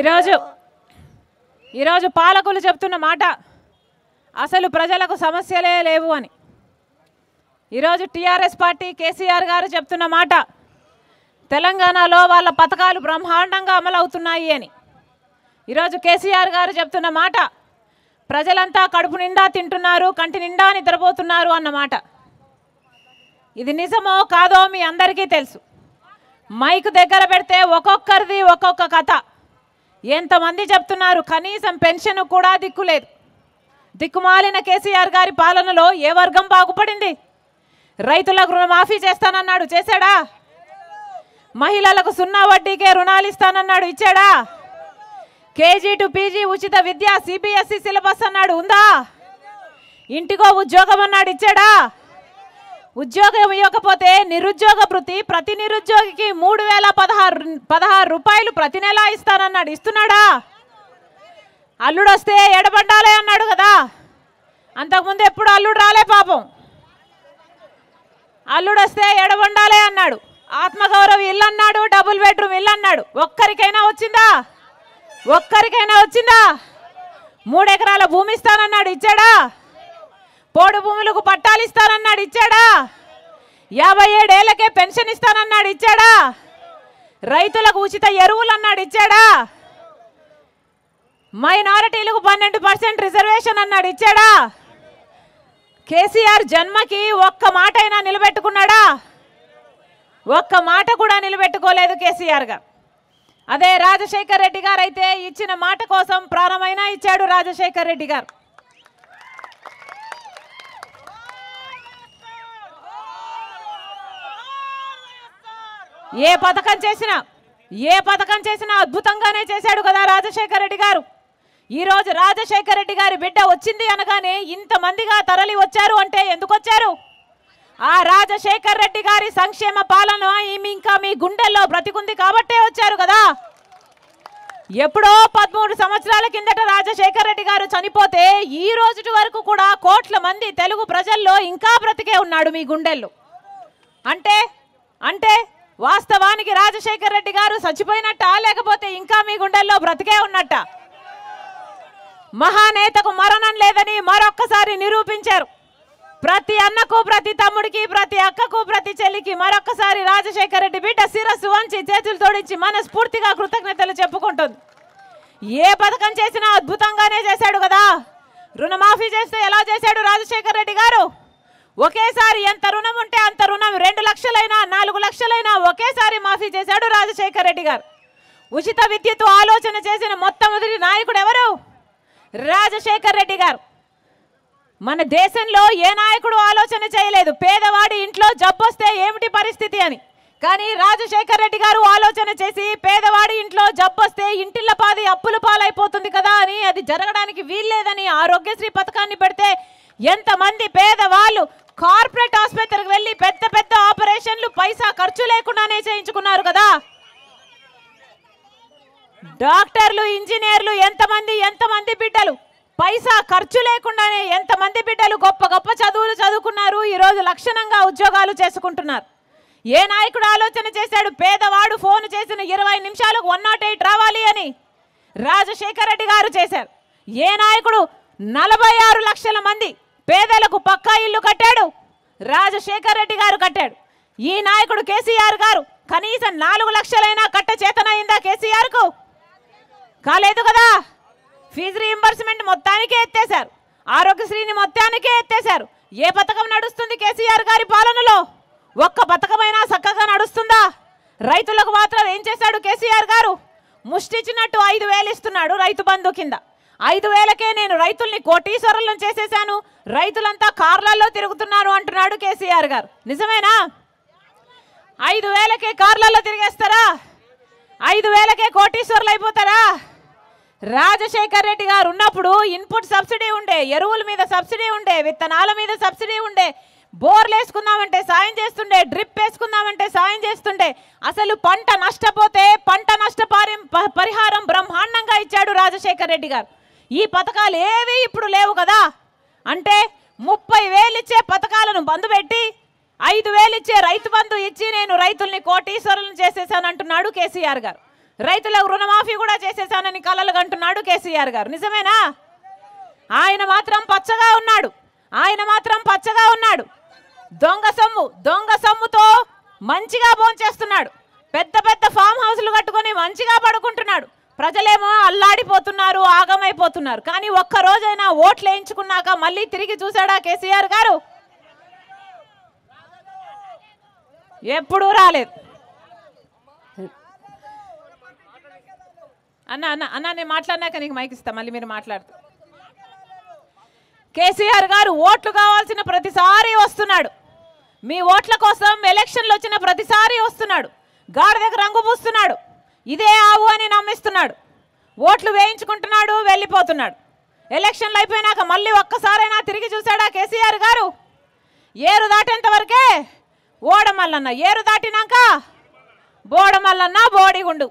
ఈరోజు ఈరోజు పాలకులు చెప్తున్న మాట అసలు ప్రజలకు సమస్యలే లేవు అని ఈరోజు టీఆర్ఎస్ పార్టీ కేసీఆర్ గారు చెప్తున్న మాట తెలంగాణలో వాళ్ళ పథకాలు బ్రహ్మాండంగా అమలవుతున్నాయి అని ఈరోజు కేసీఆర్ గారు చెప్తున్న మాట ప్రజలంతా కడుపు నిండా తింటున్నారు కంటి నిండా నిద్రపోతున్నారు అన్నమాట ఇది నిజమో కాదో మీ అందరికీ తెలుసు మైక్ దగ్గర పెడితే ఒక్కొక్కరిది ఒక్కొక్క కథ ఎంతమంది చెప్తున్నారు కనీసం పెన్షన్ కూడా దిక్కులేదు దిక్కుమాలిన కేసీఆర్ గారి పాలనలో ఏ వర్గం బాగుపడింది రైతులకు రుణమాఫీ చేస్తానన్నాడు చేశాడా మహిళలకు సున్నా వడ్డీకే రుణాలు ఇస్తానన్నాడు ఇచ్చాడా కేజీ టు పీజీ ఉచిత విద్య సిబిఎస్ఈ సిలబస్ అన్నాడు ఉందా ఇంటికో ఉద్యోగం అన్నాడు ఇచ్చాడా ఉద్యోగం ఇవ్వకపోతే నిరుద్యోగ భృతి ప్రతి నిరుద్యోగికి మూడు వేల పదహారు పదహారు రూపాయలు ప్రతి నెల ఇస్తానన్నాడు ఇస్తున్నాడా అల్లుడు వస్తే ఎడబడ్డాలే అన్నాడు కదా అంతకుముందు ఎప్పుడు అల్లుడు రాలే పాపం అల్లుడు వస్తే ఎడబండాలే అన్నాడు ఆత్మగౌరవం ఇల్లు అన్నాడు డబుల్ బెడ్రూమ్ ఇల్లు అన్నాడు ఒక్కరికైనా వచ్చిందా ఒక్కరికైనా వచ్చిందా మూడెకరాల భూమి ఇస్తానన్నాడు ఇచ్చాడా పోడు భూములకు పట్టాలు ఇస్తానన్నాడు ఇచ్చాడా యాభై ఏడేళ్లకే పెన్షన్ ఇస్తానన్నాడు ఇచ్చాడా రైతులకు ఉచిత ఎరువులు అన్నాడు ఇచ్చాడా మైనారిటీలకు పన్నెండు పర్సెంట్ రిజర్వేషన్ అన్నాడు ఇచ్చాడా కేసీఆర్ జన్మకి ఒక్క మాట అయినా నిలబెట్టుకున్నాడా ఒక్క మాట కూడా నిలబెట్టుకోలేదు కేసీఆర్గా అదే రాజశేఖర్ రెడ్డి గారు అయితే ఇచ్చిన మాట కోసం ప్రాణమైనా ఇచ్చాడు రాజశేఖర్ రెడ్డి గారు ఏ పథకం చేసినా ఏ పథకం చేసినా అద్భుతంగానే చేశాడు కదా రాజశేఖర రెడ్డి గారు ఈరోజు రాజశేఖర రెడ్డి గారి బిడ్డ వచ్చింది అనగానే ఇంతమందిగా తరలి వచ్చారు అంటే ఎందుకు వచ్చారు ఆ రాజశేఖర్ రెడ్డి గారి సంక్షేమ పాలన ఇంకా మీ గుండెల్లో బ్రతికుంది కాబట్టే వచ్చారు కదా ఎప్పుడో పదమూడు సంవత్సరాల కిందట రాజశేఖర్ రెడ్డి గారు చనిపోతే ఈ రోజు వరకు కూడా కోట్ల మంది తెలుగు ప్రజల్లో ఇంకా బ్రతికే ఉన్నాడు మీ గుండెల్లో అంటే అంటే వాస్తవానికి రాజశేఖర రెడ్డి గారు చచ్చిపోయినట్ట లేకపోతే ఇంకా మీ గుండెల్లో బ్రతికే ఉన్నట్ట మహానేతకు మరణం లేదని మరొక్కసారి నిరూపించారు ప్రతి అన్నకు ప్రతి తమ్ముడికి ప్రతి అక్కకు ప్రతి చెల్లికి మరొక్కసారి రాజశేఖర రెడ్డి బిడ్డ శిరస్సు వంచి చేతులు తోడించి మనస్ఫూర్తిగా కృతజ్ఞతలు చెప్పుకుంటుంది ఏ పథకం చేసినా అద్భుతంగానే చేశాడు కదా రుణమాఫీ చేస్తే ఎలా చేశాడు రాజశేఖర రెడ్డి గారు ఒకేసారి ఎంత రుణం ఉంటే అంత రుణం రెండు లక్షలైనా నాలుగు లక్షలైనా ఒకేసారి మాఫీ చేశాడు రాజశేఖర్ రెడ్డి గారు ఉచిత విద్యతో ఆలోచన చేసిన మొట్టమొదటి నాయకుడు ఎవరు రాజశేఖర్ రెడ్డి గారు మన దేశంలో ఏ నాయకుడు ఆలోచన చేయలేదు పేదవాడి ఇంట్లో జబ్బొస్తే ఏమిటి పరిస్థితి అని కానీ రాజశేఖర్ రెడ్డి గారు ఆలోచన చేసి పేదవాడి ఇంట్లో జబ్బొస్తే ఇంటిల్ల పాది అప్పుల పాలైపోతుంది కదా అని అది జరగడానికి వీల్లేదని ఆరోగ్యశ్రీ పథకాన్ని పెడితే ఎంతమంది పేదవాళ్ళు కార్పొరేట్ ఆసుపత్రికి వెళ్ళి పెద్ద పెద్ద ఆపరేషన్లు పైసా ఖర్చు లేకుండానే చేయించుకున్నారు కదా డాక్టర్లు ఇంజనీర్లు ఎంతమంది ఎంతమంది బిడ్డలు పైసా ఖర్చు లేకుండానే ఎంతమంది బిడ్డలు గొప్ప గొప్ప చదువులు చదువుకున్నారు ఈరోజు లక్షణంగా ఉద్యోగాలు చేసుకుంటున్నారు ఏ నాయకుడు ఆలోచన చేశాడు పేదవాడు ఫోన్ చేసిన ఇరవై నిమిషాలు వన్ నాట్ ఎయిట్ రావాలి అని రాజశేఖర రెడ్డి గారు చేశారు ఏ నాయకుడు నలభై ఆరు లక్షల మంది పేదలకు పక్కా ఇల్లు కట్టాడు రాజశేఖర్ రెడ్డి గారు కట్టాడు ఈ నాయకుడు కేసీఆర్ గారు కనీసం నాలుగు లక్షలైనా కట్ట చేతనైందా కేసీఆర్కు కాలేదు కదా ఫీజు రీఎంబర్స్మెంట్ మొత్తానికే ఎత్తేశారు ఆరోగ్యశ్రీని మొత్తానికే ఎత్తేశారు ఏ పథకం నడుస్తుంది కేసీఆర్ గారి పాలనలో ఒక్క పథకమైనా చక్కగా నడుస్తుందా రైతులకు మాత్రం ఏం చేశాడు కేసీఆర్ గారు ముష్టిచ్చినట్టు ఐదు వేలు ఇస్తున్నాడు రైతు బంధు కింద ఐదు వేలకే నేను రైతుల్ని కోటీశ్వరులను చేసేసాను రైతులంతా కార్లలో తిరుగుతున్నారు అంటున్నాడు కేసీఆర్ గారు నిజమేనా ఐదు వేలకే కార్లలో తిరిగేస్తారా ఐదు వేలకే కోటీశ్వరులు అయిపోతారా రాజశేఖర్ రెడ్డి గారు ఉన్నప్పుడు ఇన్పుట్ సబ్సిడీ ఉండే ఎరువుల మీద సబ్సిడీ ఉండే విత్తనాల మీద సబ్సిడీ ఉండే బోర్లు వేసుకుందామంటే సాయం చేస్తుండే డ్రిప్ వేసుకుందామంటే సాయం చేస్తుండే అసలు పంట నష్టపోతే పంట నష్టపారి పరిహారం బ్రహ్మాండంగా ఇచ్చాడు రాజశేఖర్ రెడ్డి గారు ఈ పథకాలు ఏవి ఇప్పుడు లేవు కదా అంటే ముప్పై వేలు ఇచ్చే పథకాలను బంద్ పెట్టి ఐదు వేలు ఇచ్చే రైతు బంధు ఇచ్చి నేను రైతుల్ని కోటీశ్వరులను చేసేసాను అంటున్నాడు కేసీఆర్ గారు రైతులకు రుణమాఫీ కూడా చేసేసానని కలలు అంటున్నాడు కేసీఆర్ గారు నిజమేనా ఆయన మాత్రం పచ్చగా ఉన్నాడు ఆయన మాత్రం పచ్చగా ఉన్నాడు దొంగ సొమ్ము దొంగ సొమ్ముతో మంచిగా భోంచేస్తున్నాడు పెద్ద పెద్ద ఫామ్ హౌస్లు కట్టుకొని మంచిగా పడుకుంటున్నాడు ప్రజలేమో అల్లాడిపోతున్నారు ఆగమైపోతున్నారు కానీ ఒక్క రోజైనా ఓట్లు వేయించుకున్నాక మళ్ళీ తిరిగి చూశాడా కేసీఆర్ గారు ఎప్పుడూ రాలేదు అన్న అన్న అన్న నేను మాట్లాడినాక నీకు మైక్ ఇస్తా మళ్ళీ మీరు మాట్లాడుతూ కేసీఆర్ గారు ఓట్లు కావాల్సిన ప్రతిసారి వస్తున్నాడు మీ ఓట్ల కోసం ఎలక్షన్లు వచ్చిన ప్రతిసారి వస్తున్నాడు దగ్గర రంగు పూస్తున్నాడు ఇదే ఆవు అని నమ్మిస్తున్నాడు ఓట్లు వేయించుకుంటున్నాడు వెళ్ళిపోతున్నాడు ఎలక్షన్లు అయిపోయినాక మళ్ళీ ఒక్కసారైనా తిరిగి చూశాడా కేసీఆర్ గారు ఏరు దాటేంత వరకే ఓడమల్లన్న ఏరు దాటినాక బోడమల్లన్న బోడిగుండు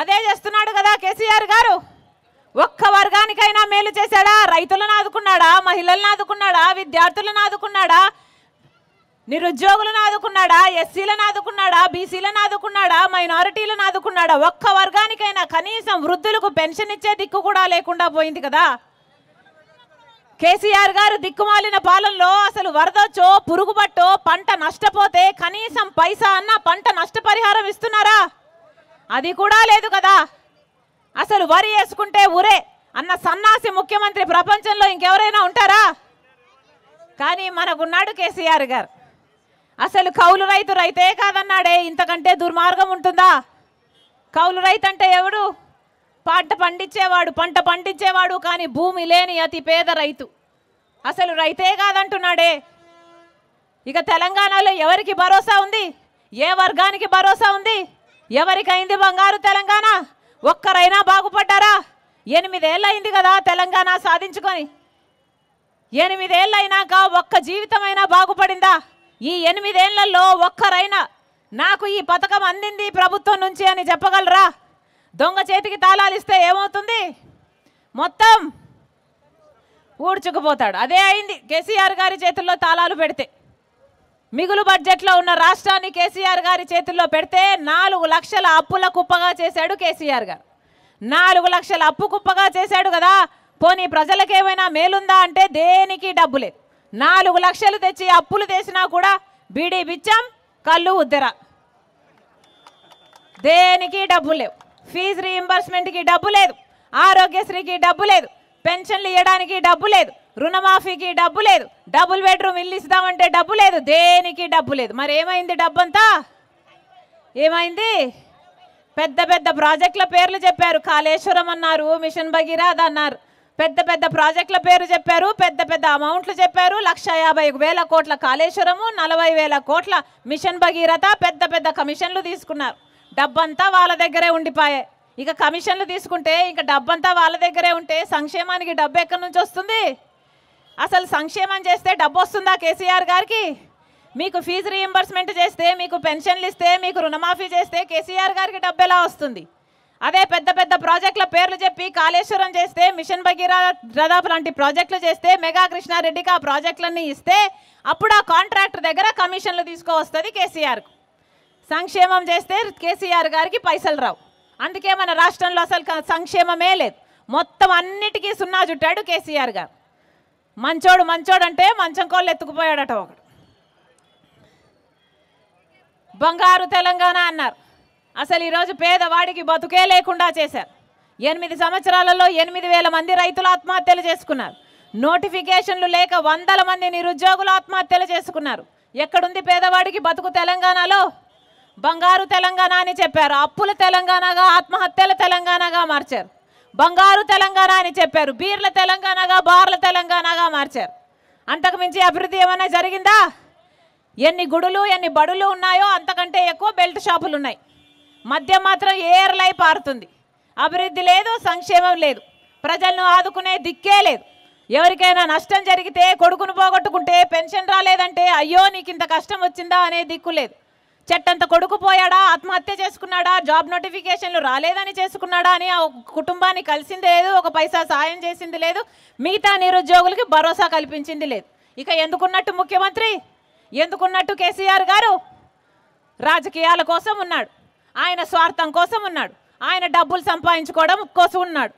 అదే చేస్తున్నాడు కదా కేసీఆర్ గారు ఒక్క వర్గానికైనా మేలు చేశాడా రైతులను ఆదుకున్నాడా మహిళలను ఆదుకున్నాడా విద్యార్థులను ఆదుకున్నాడా నిరుద్యోగులను ఆదుకున్నాడా ఎస్సీలను ఆదుకున్నాడా బీసీలను ఆదుకున్నాడా మైనారిటీలను ఆదుకున్నాడా ఒక్క వర్గానికైనా కనీసం వృద్ధులకు పెన్షన్ ఇచ్చే దిక్కు కూడా లేకుండా పోయింది కదా కేసీఆర్ గారు దిక్కుమాలిన పాలనలో అసలు వరదొచ్చో పురుగుపట్టో పంట నష్టపోతే కనీసం పైసా అన్న పంట నష్టపరిహారం ఇస్తున్నారా అది కూడా లేదు కదా అసలు వరి వేసుకుంటే ఉరే అన్న సన్నాసి ముఖ్యమంత్రి ప్రపంచంలో ఇంకెవరైనా ఉంటారా కానీ మనకున్నాడు కేసీఆర్ గారు అసలు కౌలు రైతు రైతే కాదన్నాడే ఇంతకంటే దుర్మార్గం ఉంటుందా కౌలు రైతు అంటే ఎవడు పంట పండించేవాడు పంట పండించేవాడు కానీ భూమి లేని అతి పేద రైతు అసలు రైతే కాదంటున్నాడే ఇక తెలంగాణలో ఎవరికి భరోసా ఉంది ఏ వర్గానికి భరోసా ఉంది ఎవరికైంది బంగారు తెలంగాణ ఒక్కరైనా బాగుపడ్డారా ఎనిమిదేళ్ళయింది కదా తెలంగాణ సాధించుకొని ఎనిమిదేళ్ళైనాక ఒక్క జీవితమైనా బాగుపడిందా ఈ ఎనిమిదేళ్లలో ఒక్కరైనా నాకు ఈ పథకం అందింది ప్రభుత్వం నుంచి అని చెప్పగలరా దొంగ చేతికి తాళాలు ఇస్తే ఏమవుతుంది మొత్తం ఊడ్చుకుపోతాడు అదే అయింది కేసీఆర్ గారి చేతుల్లో తాళాలు పెడితే మిగులు బడ్జెట్లో ఉన్న రాష్ట్రాన్ని కేసీఆర్ గారి చేతుల్లో పెడితే నాలుగు లక్షల అప్పుల కుప్పగా చేశాడు కేసీఆర్ గారు నాలుగు లక్షల అప్పు కుప్పగా చేశాడు కదా పోనీ ప్రజలకేమైనా మేలుందా అంటే దేనికి డబ్బు లేదు నాలుగు లక్షలు తెచ్చి అప్పులు తెసినా కూడా బీడీ బిచ్చం కళ్ళు ఉద్దరా దేనికి డబ్బు లేవు ఫీజు రీఎంబర్స్మెంట్కి డబ్బు లేదు ఆరోగ్యశ్రీకి డబ్బు లేదు పెన్షన్లు ఇవ్వడానికి డబ్బు లేదు రుణమాఫీకి డబ్బు లేదు డబుల్ బెడ్రూమ్ ఇల్లు ఇస్తామంటే డబ్బు లేదు దేనికి డబ్బు లేదు మరి ఏమైంది డబ్బంతా ఏమైంది పెద్ద పెద్ద ప్రాజెక్టుల పేర్లు చెప్పారు కాళేశ్వరం అన్నారు మిషన్ భగీరథ అన్నారు పెద్ద పెద్ద ప్రాజెక్టుల పేరు చెప్పారు పెద్ద పెద్ద అమౌంట్లు చెప్పారు లక్ష యాభై వేల కోట్ల కాళేశ్వరము నలభై వేల కోట్ల మిషన్ భగీరథ పెద్ద పెద్ద కమిషన్లు తీసుకున్నారు డబ్బంతా వాళ్ళ దగ్గరే ఉండిపోయాయి ఇక కమిషన్లు తీసుకుంటే ఇంకా డబ్బంతా వాళ్ళ దగ్గరే ఉంటే సంక్షేమానికి డబ్బు ఎక్కడి నుంచి వస్తుంది అసలు సంక్షేమం చేస్తే డబ్బు వస్తుందా కేసీఆర్ గారికి మీకు ఫీజు రీఎంబర్స్మెంట్ చేస్తే మీకు పెన్షన్లు ఇస్తే మీకు రుణమాఫీ చేస్తే కేసీఆర్ గారికి డబ్బు ఎలా వస్తుంది అదే పెద్ద పెద్ద ప్రాజెక్టుల పేర్లు చెప్పి కాళేశ్వరం చేస్తే మిషన్ భగీరథ లాంటి ప్రాజెక్టులు చేస్తే మెగా కృష్ణారెడ్డికి ఆ ప్రాజెక్టులన్నీ ఇస్తే అప్పుడు ఆ కాంట్రాక్టర్ దగ్గర కమిషన్లు తీసుకువస్తుంది కేసీఆర్కు సంక్షేమం చేస్తే కేసీఆర్ గారికి పైసలు రావు అందుకే మన రాష్ట్రంలో అసలు సంక్షేమమే లేదు మొత్తం అన్నిటికీ సున్నా చుట్టాడు కేసీఆర్ గారు మంచోడు మంచోడు అంటే మంచం కోళ్ళు ఎత్తుకుపోయాడట ఒకడు బంగారు తెలంగాణ అన్నారు అసలు ఈరోజు పేదవాడికి బతుకే లేకుండా చేశారు ఎనిమిది సంవత్సరాలలో ఎనిమిది వేల మంది రైతులు ఆత్మహత్యలు చేసుకున్నారు నోటిఫికేషన్లు లేక వందల మంది నిరుద్యోగులు ఆత్మహత్యలు చేసుకున్నారు ఎక్కడుంది పేదవాడికి బతుకు తెలంగాణలో బంగారు తెలంగాణ అని చెప్పారు అప్పుల తెలంగాణగా ఆత్మహత్యల తెలంగాణగా మార్చారు బంగారు తెలంగాణ అని చెప్పారు బీర్ల తెలంగాణగా బార్ల తెలంగాణగా మార్చారు అంతకుమించి అభివృద్ధి ఏమైనా జరిగిందా ఎన్ని గుడులు ఎన్ని బడులు ఉన్నాయో అంతకంటే ఎక్కువ బెల్ట్ షాపులు ఉన్నాయి మధ్య మాత్రం ఏర్లై పారుతుంది అభివృద్ధి లేదు సంక్షేమం లేదు ప్రజలను ఆదుకునే దిక్కే లేదు ఎవరికైనా నష్టం జరిగితే కొడుకును పోగొట్టుకుంటే పెన్షన్ రాలేదంటే అయ్యో నీకు ఇంత కష్టం వచ్చిందా అనే దిక్కు లేదు చెట్టంత కొడుకు పోయాడా ఆత్మహత్య చేసుకున్నాడా జాబ్ నోటిఫికేషన్లు రాలేదని చేసుకున్నాడా అని ఆ కుటుంబాన్ని కలిసింది లేదు ఒక పైసా సాయం చేసింది లేదు మిగతా నిరుద్యోగులకి భరోసా కల్పించింది లేదు ఇక ఎందుకున్నట్టు ముఖ్యమంత్రి ఎందుకున్నట్టు కేసీఆర్ గారు రాజకీయాల కోసం ఉన్నాడు ఆయన స్వార్థం కోసం ఉన్నాడు ఆయన డబ్బులు సంపాదించుకోవడం కోసం ఉన్నాడు